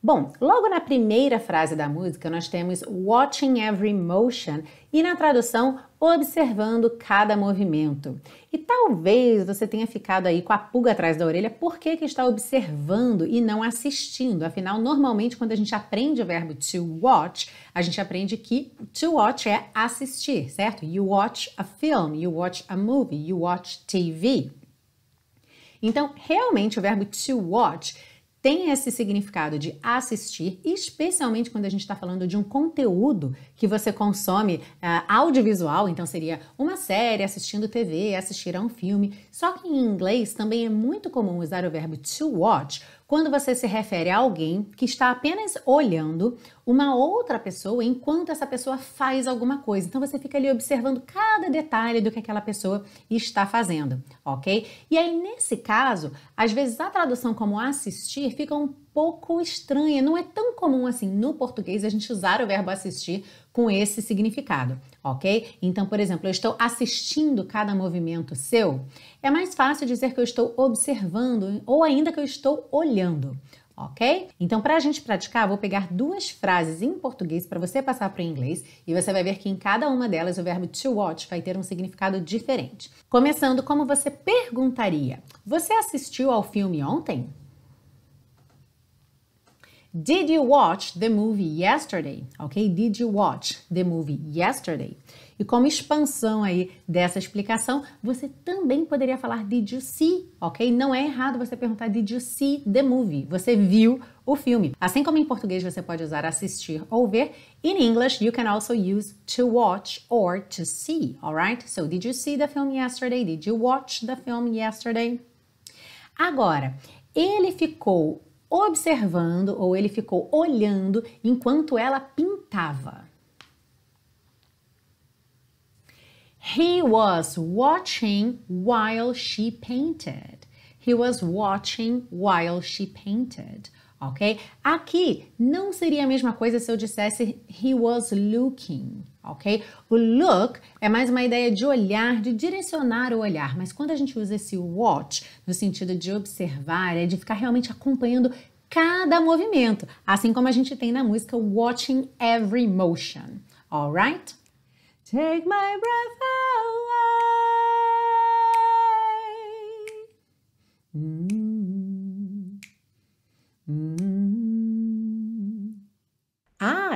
Bom, logo na primeira frase da música nós temos watching every motion e na tradução observando cada movimento. E talvez você tenha ficado aí com a pulga atrás da orelha por que, que está observando e não assistindo. Afinal, normalmente quando a gente aprende o verbo to watch, a gente aprende que to watch é assistir, certo? You watch a film, you watch a movie, you watch TV. Então, realmente o verbo to watch tem esse significado de assistir, especialmente quando a gente está falando de um conteúdo que você consome uh, audiovisual, então seria uma série, assistindo TV, assistir a um filme. Só que em inglês também é muito comum usar o verbo to watch quando você se refere a alguém que está apenas olhando uma outra pessoa enquanto essa pessoa faz alguma coisa. Então você fica ali observando cada detalhe do que aquela pessoa está fazendo, ok? E aí nesse caso, às vezes a tradução como assistir fica um pouco estranha, não é tão comum assim no português a gente usar o verbo assistir com esse significado, ok? Então, por exemplo, eu estou assistindo cada movimento seu, é mais fácil dizer que eu estou observando ou ainda que eu estou olhando ok? Então, para a gente praticar, vou pegar duas frases em português para você passar para o inglês e você vai ver que em cada uma delas o verbo to watch vai ter um significado diferente. Começando, como você perguntaria: Você assistiu ao filme ontem? Did you watch the movie yesterday? Ok? Did you watch the movie yesterday? E como expansão aí dessa explicação, você também poderia falar Did you see? Ok? Não é errado você perguntar Did you see the movie? Você viu o filme. Assim como em português você pode usar assistir ou ver, in English you can also use to watch or to see. Alright? So, did you see the film yesterday? Did you watch the film yesterday? Agora, ele ficou observando ou ele ficou olhando enquanto ela pintava. He was watching while she painted. He was watching while she painted. Ok? Aqui não seria a mesma coisa se eu dissesse he was looking ok? O look é mais uma ideia de olhar, de direcionar o olhar, mas quando a gente usa esse watch no sentido de observar, é de ficar realmente acompanhando cada movimento, assim como a gente tem na música Watching Every Motion, alright? Take my breath